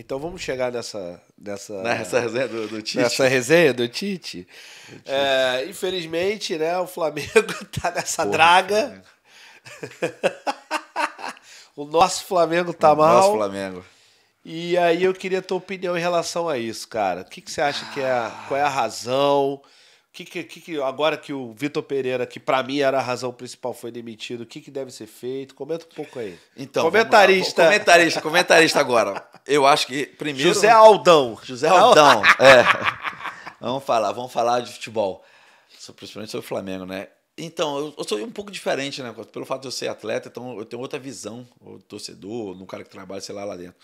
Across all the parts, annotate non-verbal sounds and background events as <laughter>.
Então vamos chegar nessa. Nessa, <laughs> nessa resenha do, do Tite. Nessa resenha do Tite. É, infelizmente, né, o Flamengo <laughs> tá nessa Porra, draga. <laughs> o nosso Flamengo tá o mal. Nosso Flamengo. E aí eu queria a tua opinião em relação a isso, cara. O que, que você acha que é. qual é a razão? que, que, que, agora que o Vitor Pereira, que para mim era a razão principal, foi demitido, o que, que deve ser feito? Comenta um pouco aí. Então, comentarista. Comentarista, comentarista agora. Eu acho que primeiro. José Aldão. José Aldão. é. Vamos falar, vamos falar de futebol. Principalmente sobre o Flamengo, né? Então, eu, eu sou um pouco diferente, né? Pelo fato de eu ser atleta, então eu tenho outra visão, o torcedor, no cara que trabalha, sei lá, lá dentro.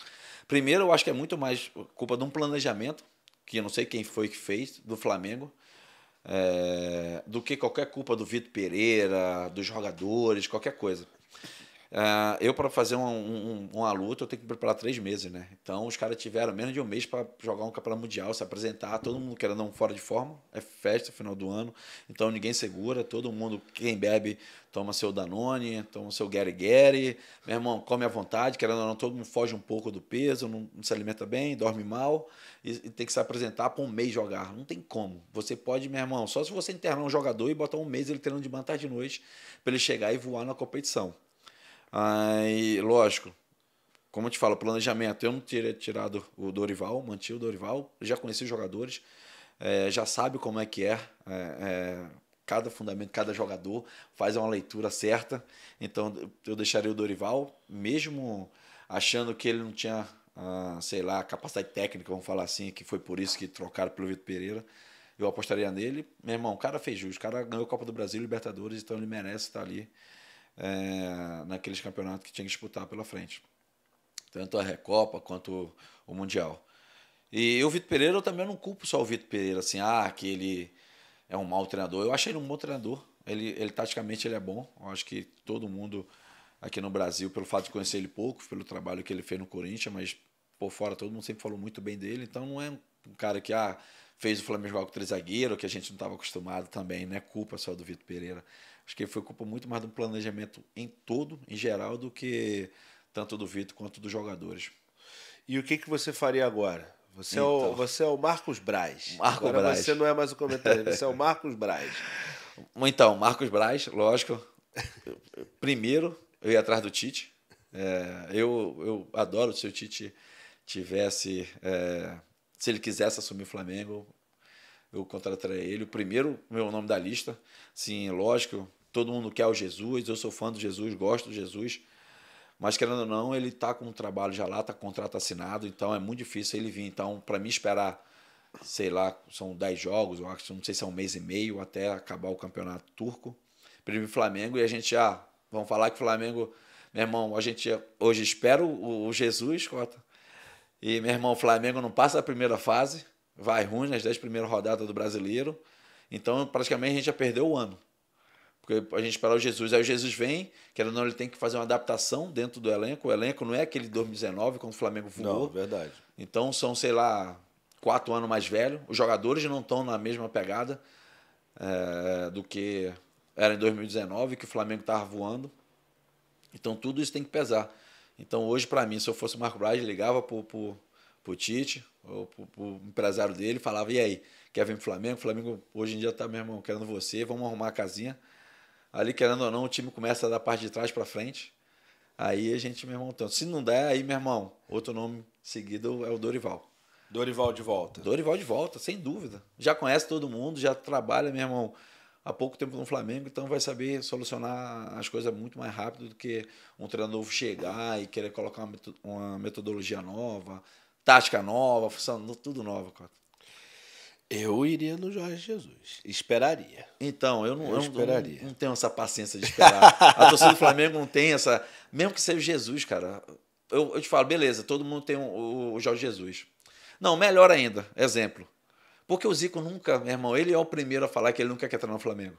Primeiro, eu acho que é muito mais culpa de um planejamento, que eu não sei quem foi que fez, do Flamengo é, do que qualquer culpa do Vitor Pereira, dos jogadores, qualquer coisa. Uh, eu, para fazer uma, um, uma luta, eu tenho que preparar três meses, né? Então, os caras tiveram menos de um mês para jogar um campeonato mundial, se apresentar, todo mundo querendo um fora de forma. É festa, final do ano. Então, ninguém segura, todo mundo, quem bebe, toma seu Danone, toma seu Gary Gary. Meu irmão, come à vontade, querendo ou não, todo mundo foge um pouco do peso, não, não se alimenta bem, dorme mal e, e tem que se apresentar para um mês jogar. Não tem como. Você pode, meu irmão, só se você internar um jogador e botar um mês ele treinando de manhã, tarde de noite, para ele chegar e voar na competição. Aí, lógico, como eu te falo, planejamento. Eu não teria tirado o Dorival, mantive o Dorival, já conheci os jogadores, é, já sabe como é que é, é, é, cada fundamento, cada jogador faz uma leitura certa. Então eu deixaria o Dorival, mesmo achando que ele não tinha, ah, sei lá, capacidade técnica, vamos falar assim, que foi por isso que trocaram pelo Vitor Pereira. Eu apostaria nele. Meu irmão, o cara fez justo, o cara ganhou a Copa do Brasil, Libertadores, então ele merece estar ali é, naqueles campeonatos que tinha que disputar pela frente. Tanto a Recopa quanto o, Mundial. E o Vitor Pereira, eu também não culpo só o Vitor Pereira, assim, ah, que ele é um mau treinador. Eu acho ele um bom treinador. Ele, ele taticamente ele é bom. Eu acho que todo mundo aqui no Brasil, pelo fato de conhecer ele pouco, pelo trabalho que ele fez no Corinthians, mas por fora todo mundo sempre falou muito bem dele. Então não é um cara que, ah, fez o Flamengo jogar com três zagueiros, que a gente não estava acostumado também, né? Culpa só do Vitor Pereira. Acho que foi culpa muito mais do planejamento em todo, em geral, do que tanto do Vitor quanto dos jogadores. E o que, que você faria agora? Você, então, é o, então. você é o Marcos Braz. Marcos agora Braz. Você não é mais o comentário, você é o Marcos Braz. Então, Marcos Braz, lógico. Primeiro, eu ia atrás do Tite. É, eu, eu adoro se o Tite tivesse. É, se ele quisesse assumir o Flamengo, eu contrataria ele. O primeiro, meu nome da lista. Sim, lógico, todo mundo quer o Jesus, eu sou fã do Jesus, gosto do Jesus. Mas querendo ou não, ele está com um trabalho já lá, está contrato assinado, então é muito difícil ele vir. Então, para mim esperar, sei lá, são 10 jogos, eu acho, não sei se é um mês e meio até acabar o campeonato turco. Primeiro Flamengo e a gente já, ah, vamos falar que o Flamengo, meu irmão, a gente hoje espera o, o Jesus, cota. E, meu irmão, o Flamengo não passa a primeira fase, vai ruim nas 10 primeiras rodadas do brasileiro. Então, praticamente, a gente já perdeu o ano. Porque a gente esperava o Jesus. Aí o Jesus vem, que ou não, ele tem que fazer uma adaptação dentro do elenco. O elenco não é aquele 2019, quando o Flamengo voou. Não, verdade. Então são, sei lá, quatro anos mais velho. Os jogadores não estão na mesma pegada é, do que era em 2019, que o Flamengo estava voando. Então tudo isso tem que pesar. Então hoje, para mim, se eu fosse o Marco Braz, ligava pro, pro, pro Tite, ou pro, pro empresário dele, falava, e aí, quer vir pro Flamengo? O Flamengo hoje em dia tá, meu irmão, querendo você, vamos arrumar a casinha. Ali, querendo ou não, o time começa da parte de trás para frente. Aí a gente, meu irmão, tanto. Se não der, aí, meu irmão, outro nome seguido é o Dorival. Dorival de volta. Dorival de volta, sem dúvida. Já conhece todo mundo, já trabalha, meu irmão há pouco tempo no Flamengo, então vai saber solucionar as coisas muito mais rápido do que um treinador novo chegar e querer colocar uma metodologia nova, tática nova, função, tudo nova, cara. Eu iria no Jorge Jesus. Esperaria. Então, eu não, eu, eu esperaria. Não, não, tenho essa paciência de esperar. A torcida do Flamengo não tem essa. Mesmo que seja Jesus, cara. Eu, eu te falo, beleza, todo mundo tem o, o Jorge Jesus. Não, melhor ainda, exemplo. Porque o Zico nunca, meu irmão, ele é o primeiro a falar que ele nunca quer treinar no Flamengo.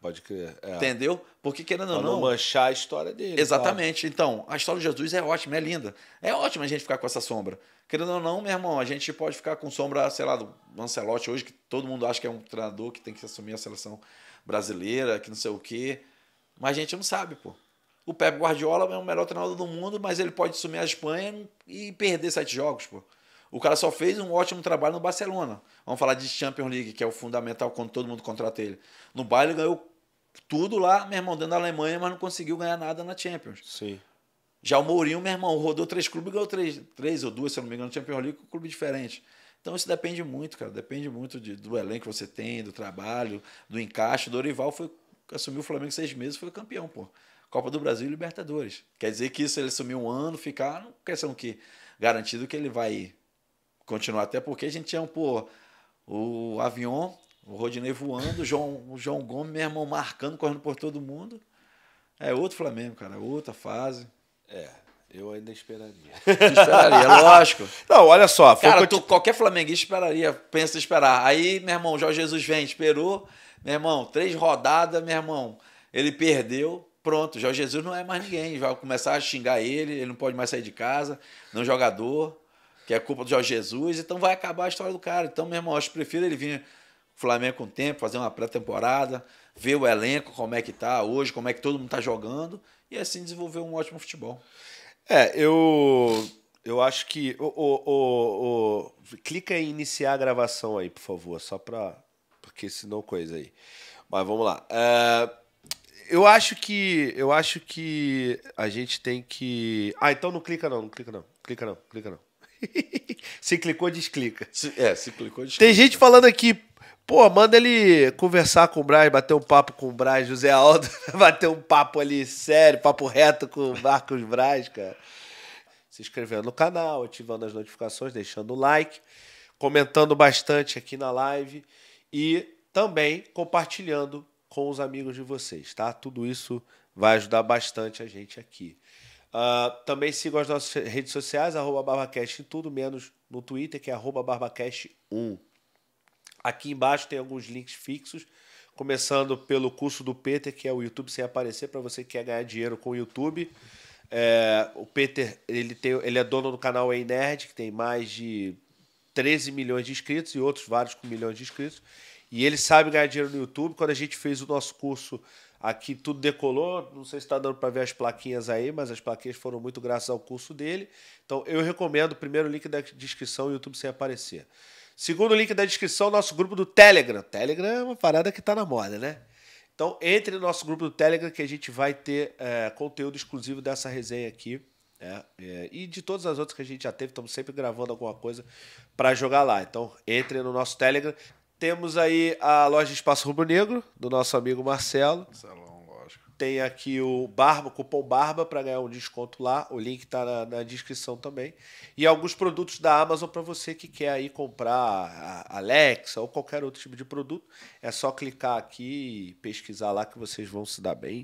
Pode crer. É. Entendeu? Porque querendo ou não. não manchar a história dele. Exatamente. Então, a história de Jesus é ótima, é linda. É ótimo a gente ficar com essa sombra. Querendo ou não, meu irmão, a gente pode ficar com sombra, sei lá, do Ancelotti hoje, que todo mundo acha que é um treinador que tem que assumir a seleção brasileira, que não sei o quê. Mas a gente não sabe, pô. O Pep Guardiola é o melhor treinador do mundo, mas ele pode assumir a Espanha e perder sete jogos, pô. O cara só fez um ótimo trabalho no Barcelona. Vamos falar de Champions League, que é o fundamental quando todo mundo contrata ele. No Bayern ganhou tudo lá, meu irmão, dentro da Alemanha, mas não conseguiu ganhar nada na Champions. Sim. Já o Mourinho, meu irmão, rodou três clubes e ganhou três, três ou duas, se eu não me engano, no Champions League, com um clube diferente. Então isso depende muito, cara. Depende muito de, do elenco que você tem, do trabalho, do encaixe. Dorival foi, assumiu o Flamengo seis meses foi campeão, pô. Copa do Brasil e Libertadores. Quer dizer que isso ele assumiu um ano, ficar, não questão que garantido que ele vai continuar, até porque a gente tinha, é um, pô, o avião, o Rodinei voando, o João, o João Gomes, meu irmão, marcando, correndo por todo mundo. É outro Flamengo, cara, outra fase. É, eu ainda esperaria. esperaria, <laughs> lógico. Não, olha só. Cara, tu, qualquer flamenguista esperaria, pensa em esperar. Aí, meu irmão, Jorge Jesus vem, esperou. Meu irmão, três rodadas, meu irmão, ele perdeu. Pronto, Jorge Jesus não é mais ninguém. Vai começar a xingar ele, ele não pode mais sair de casa, não é jogador que é culpa do Jorge Jesus, então vai acabar a história do cara. Então, meu irmão, eu acho que prefiro ele vir Flamengo com o tempo, fazer uma pré-temporada, ver o elenco, como é que tá hoje, como é que todo mundo tá jogando, e assim desenvolver um ótimo futebol. É, eu. Eu acho que. O, o, o, clica em iniciar a gravação aí, por favor, só pra. Porque senão coisa aí. Mas vamos lá. É, eu acho que. Eu acho que a gente tem que. Ah, então não clica não, não clica não. Clica não, clica não. <laughs> se clicou, desclica. Se, é, se clicou, desclica. Tem gente falando aqui, pô, manda ele conversar com o Braz, bater um papo com o Braz, José Aldo, <laughs> bater um papo ali sério, papo reto com o Marcos Braz, cara. Se inscrevendo no canal, ativando as notificações, deixando o like, comentando bastante aqui na live e também compartilhando com os amigos de vocês, tá? Tudo isso vai ajudar bastante a gente aqui. Uh, também sigam as nossas redes sociais, arroba BarbaCast em tudo, menos no Twitter, que é arroba BarbaCast1. Aqui embaixo tem alguns links fixos, começando pelo curso do Peter, que é o YouTube sem aparecer, para você que quer ganhar dinheiro com o YouTube. É, o Peter ele, tem, ele é dono do canal Ei Nerd, que tem mais de 13 milhões de inscritos e outros vários com milhões de inscritos. E ele sabe ganhar dinheiro no YouTube. Quando a gente fez o nosso curso Aqui tudo decolou, não sei se está dando para ver as plaquinhas aí, mas as plaquinhas foram muito graças ao curso dele. Então eu recomendo o primeiro link da descrição, YouTube sem aparecer. Segundo link da descrição, nosso grupo do Telegram. Telegram é uma parada que está na moda, né? Então entre no nosso grupo do Telegram que a gente vai ter é, conteúdo exclusivo dessa resenha aqui. É, é, e de todas as outras que a gente já teve, estamos sempre gravando alguma coisa para jogar lá. Então, entre no nosso Telegram. Temos aí a loja Espaço Rubro Negro, do nosso amigo Marcelo. Marcelão, lógico. Tem aqui o Barba, cupom Barba, para ganhar um desconto lá. O link está na, na, descrição também. E alguns produtos da Amazon para você que quer aí comprar a Alexa ou qualquer outro tipo de produto. É só clicar aqui e pesquisar lá que vocês vão se dar bem.